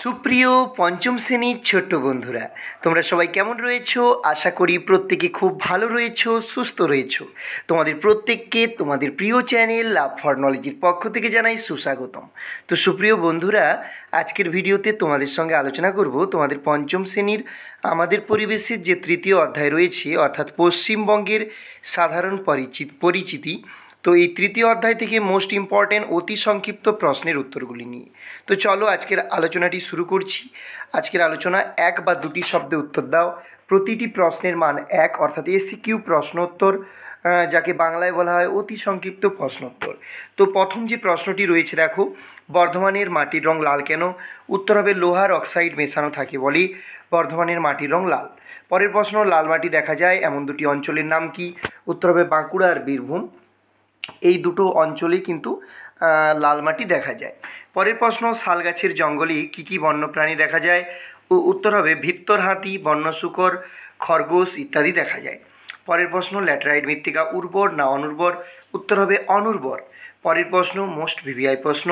সুপ্রিয় পঞ্চম শ্রেণীর ছোট্ট বন্ধুরা তোমরা সবাই কেমন রয়েছো আশা করি প্রত্যেকে খুব ভালো রয়েছো সুস্থ রয়েছো তোমাদের প্রত্যেককে তোমাদের প্রিয় চ্যানেল লাভ ফর নলেজের পক্ষ থেকে জানাই সুস্বাগতম তো সুপ্রিয় বন্ধুরা আজকের ভিডিওতে তোমাদের সঙ্গে আলোচনা করব তোমাদের পঞ্চম শ্রেণীর আমাদের পরিবেশের যে তৃতীয় অধ্যায় রয়েছে অর্থাৎ পশ্চিমবঙ্গের সাধারণ পরিচিত পরিচিতি তো এই তৃতীয় অধ্যায় থেকে মোস্ট ইম্পর্ট্যান্ট অতি সংক্ষিপ্ত প্রশ্নের উত্তরগুলি নিয়ে তো চলো আজকের আলোচনাটি শুরু করছি আজকের আলোচনা এক বা দুটি শব্দে উত্তর দাও প্রতিটি প্রশ্নের মান এক অর্থাৎ এসি কিউ প্রশ্নোত্তর যাকে বাংলায় বলা হয় অতি সংক্ষিপ্ত প্রশ্নোত্তর তো প্রথম যে প্রশ্নটি রয়েছে দেখো বর্ধমানের মাটির রং লাল কেন উত্তর হবে লোহার অক্সাইড মেশানো থাকে বলি বর্ধমানের মাটির রং লাল পরের প্রশ্ন লাল মাটি দেখা যায় এমন দুটি অঞ্চলের নাম কি উত্তর হবে বাঁকুড়া আর বীরভূম এই দুটো অঞ্চলেই কিন্তু লাল মাটি দেখা যায় পরের প্রশ্ন গাছের জঙ্গলে কী কী বন্যপ্রাণী দেখা যায় ও উত্তর হবে ভিত্তর হাতি বন্য শুকর খরগোশ ইত্যাদি দেখা যায় পরের প্রশ্ন ল্যাটেরাইট মৃত্তিকা উর্বর না অনুর্বর উত্তর হবে অনুর্বর পরের প্রশ্ন মোস্ট ভিভিআই প্রশ্ন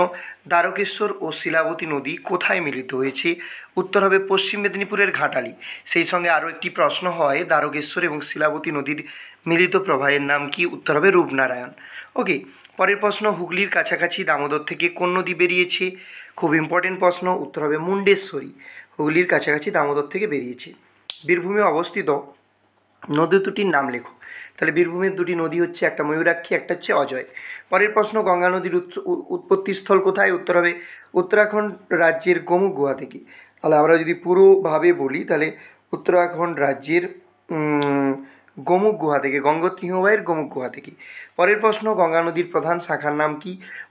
দ্বারকেশ্বর ও শিলাবতী নদী কোথায় মিলিত হয়েছে উত্তর হবে পশ্চিম মেদিনীপুরের ঘাটালি সেই সঙ্গে আরও একটি প্রশ্ন হয় দ্বারকেশ্বর এবং শিলাবতী নদীর মিলিত প্রবাহের নাম কি উত্তর হবে রূপনারায়ণ ওকে পরের প্রশ্ন হুগলির কাছাকাছি দামোদর থেকে কোন নদী বেরিয়েছে খুব ইম্পর্টেন্ট প্রশ্ন উত্তর হবে মুন্ডেশ্বরী হুগলির কাছাকাছি দামোদর থেকে বেরিয়েছে বীরভূমে অবস্থিত নদী দুটির নাম লেখো তাহলে বীরভূমের দুটি নদী হচ্ছে একটা ময়ূরাক্ষী একটা হচ্ছে অজয় পরের প্রশ্ন গঙ্গা নদীর উৎপত্তিস্থল কোথায় উত্তর হবে উত্তরাখণ্ড রাজ্যের গমুক গুহা থেকে তাহলে আমরা যদি পুরোভাবে বলি তাহলে উত্তরাখণ্ড রাজ্যের গোমুখ গুহা থেকে গঙ্গোত্রী হিমবাহের গোমুখ গুহা থেকে পরের প্রশ্ন গঙ্গা নদীর প্রধান শাখার নাম কি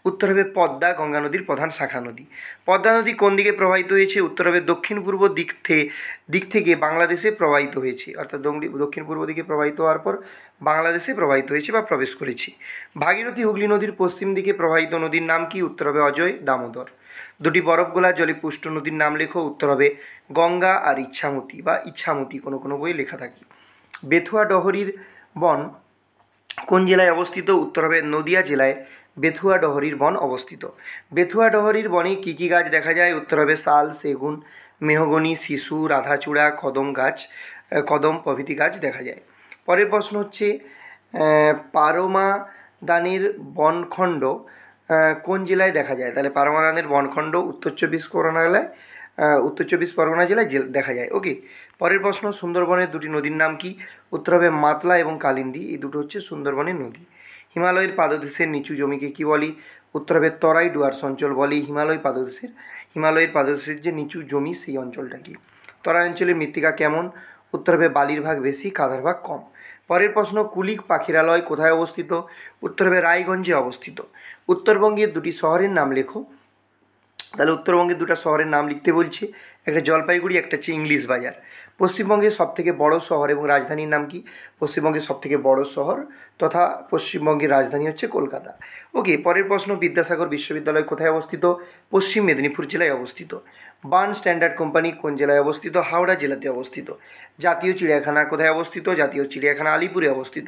উত্তর হবে পদ্মা গঙ্গা নদীর প্রধান শাখা নদী পদ্মা নদী কোন দিকে প্রবাহিত হয়েছে উত্তর হবে দক্ষিণ পূর্ব দিক থেকে দিক থেকে বাংলাদেশে প্রবাহিত হয়েছে অর্থাৎ দক্ষিণ পূর্ব দিকে প্রবাহিত হওয়ার পর বাংলাদেশে প্রবাহিত হয়েছে বা প্রবেশ করেছে ভাগীরথী হুগলি নদীর পশ্চিম দিকে প্রবাহিত নদীর নাম কি উত্তর হবে অজয় দামোদর দুটি গোলা জলে পুষ্ট নদীর নাম লেখো উত্তর হবে গঙ্গা আর ইচ্ছামতি বা ইচ্ছামতি কোনো কোনো বই লেখা থাকে বেথুয়া ডহরির বন কোন জেলায় অবস্থিত উত্তর হবে নদিয়া জেলায় বেথুয়া ডহরির বন অবস্থিত বেথুয়া ডহরির বনে কী কী গাছ দেখা যায় উত্তর হবে শাল সেগুন মেহগনি শিশু রাধাচূড়া কদম গাছ কদম প্রভৃতি গাছ দেখা যায় পরের প্রশ্ন হচ্ছে পারমা দানের বনখণ্ড কোন জেলায় দেখা যায় তাহলে পারমা দানের বনখণ্ড উত্তর চব্বিশ পরগনা জেলায় উত্তর চব্বিশ পরগনা জেলায় দেখা যায় ওকে পরের প্রশ্ন সুন্দরবনের দুটি নদীর নাম কি উত্তর হবে মাতলা এবং কালিন্দি এই দুটো হচ্ছে সুন্দরবনের নদী হিমালয়ের পাদদেশের নিচু জমিকে কি বলি উত্তর হবে তরাই ডুয়ার্স অঞ্চল বলি হিমালয় পাদদেশের হিমালয়ের পাদদেশের যে নিচু জমি সেই অঞ্চলটা কি তরাই অঞ্চলের মৃত্তিকা কেমন উত্তর হবে বালির ভাগ বেশি কাদার ভাগ কম পরের প্রশ্ন কুলিক পাখিরালয় কোথায় অবস্থিত উত্তর হবে রায়গঞ্জে অবস্থিত উত্তরবঙ্গের দুটি শহরের নাম লেখো তাহলে উত্তরবঙ্গের দুটো শহরের নাম লিখতে বলছে একটা জলপাইগুড়ি একটা হচ্ছে ইংলিশ বাজার পশ্চিমবঙ্গের সবথেকে বড় শহর এবং রাজধানীর নাম কি পশ্চিমবঙ্গের সবথেকে বড় শহর তথা পশ্চিমবঙ্গের রাজধানী হচ্ছে কলকাতা ওকে পরের প্রশ্ন বিদ্যাসাগর বিশ্ববিদ্যালয় কোথায় অবস্থিত পশ্চিম মেদিনীপুর জেলায় অবস্থিত বার্ন স্ট্যান্ডার্ড কোম্পানি কোন জেলায় অবস্থিত হাওড়া জেলাতে অবস্থিত জাতীয় চিড়িয়াখানা কোথায় অবস্থিত জাতীয় চিড়িয়াখানা আলিপুরে অবস্থিত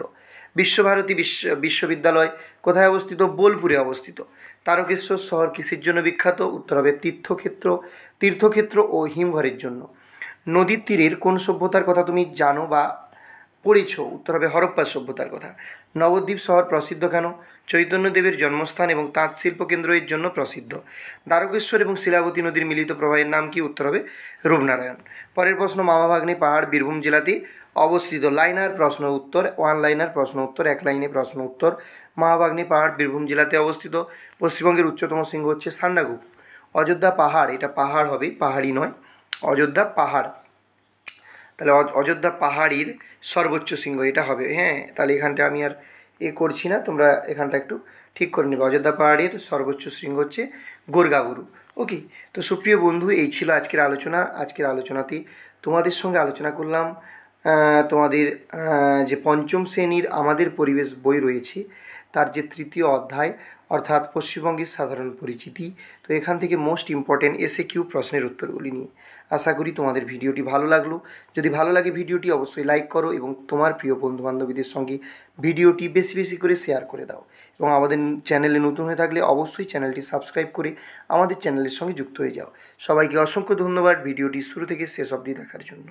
বিশ্বভারতী বিশ্ব বিশ্ববিদ্যালয় কোথায় অবস্থিত বোলপুরে অবস্থিত তারকেশ্বর শহর কৃষির জন্য বিখ্যাত উত্তর হবে তীর্থক্ষেত্র তীর্থক্ষেত্র ও হিমঘরের জন্য নদীর তীরের কোন সভ্যতার কথা তুমি জানো বা পড়েছ উত্তর হবে হরপ্পা সভ্যতার কথা নবদ্বীপ শহর প্রসিদ্ধ কেন চৈতন্যদেবের জন্মস্থান এবং তাঁত শিল্প কেন্দ্র এর জন্য প্রসিদ্ধ দ্বারকেশ্বর এবং শিলাবতী নদীর মিলিত প্রবাহের নাম কি উত্তর হবে রূপনারায়ণ পরের প্রশ্ন মামাভাগ্নে পাহাড় বীরভূম জেলাতে অবস্থিত লাইনার প্রশ্ন উত্তর ওয়ান লাইনার প্রশ্ন উত্তর এক লাইনে প্রশ্ন উত্তর মহাবাগ্নি পাহাড় বীরভূম জেলাতে অবস্থিত পশ্চিমবঙ্গের উচ্চতম সিংহ হচ্ছে সান্দাগুপ অযোধ্যা পাহাড় এটা পাহাড় হবে পাহাড়ি নয় অযোধ্যা পাহাড় তাহলে অযোধ্যা পাহাড়ির সর্বোচ্চ শৃঙ্গ এটা হবে হ্যাঁ তাহলে এখানটা আমি আর এ করছি না তোমরা এখানটা একটু ঠিক করে নেবে অযোধ্যা পাহাড়ের সর্বোচ্চ শৃঙ্গ হচ্ছে গোরগাগুরু ওকে তো সুপ্রিয় বন্ধু এই ছিল আজকের আলোচনা আজকের আলোচনাতে তোমাদের সঙ্গে আলোচনা করলাম তোমাদের যে পঞ্চম শ্রেণীর আমাদের পরিবেশ বই রয়েছে তার যে তৃতীয় অধ্যায় অর্থাৎ পশ্চিমবঙ্গের সাধারণ পরিচিতি তো এখান থেকে মোস্ট ইম্পর্টেন্ট এসে কিউ প্রশ্নের উত্তরগুলি নিয়ে আশা করি তোমাদের ভিডিওটি ভালো লাগলো যদি ভালো লাগে ভিডিওটি অবশ্যই লাইক করো এবং তোমার প্রিয় বন্ধু বান্ধবীদের সঙ্গে ভিডিওটি বেশি বেশি করে শেয়ার করে দাও এবং আমাদের চ্যানেলে নতুন হয়ে থাকলে অবশ্যই চ্যানেলটি সাবস্ক্রাইব করে আমাদের চ্যানেলের সঙ্গে যুক্ত হয়ে যাও সবাইকে অসংখ্য ধন্যবাদ ভিডিওটি শুরু থেকে শেষ অবধি দেখার জন্য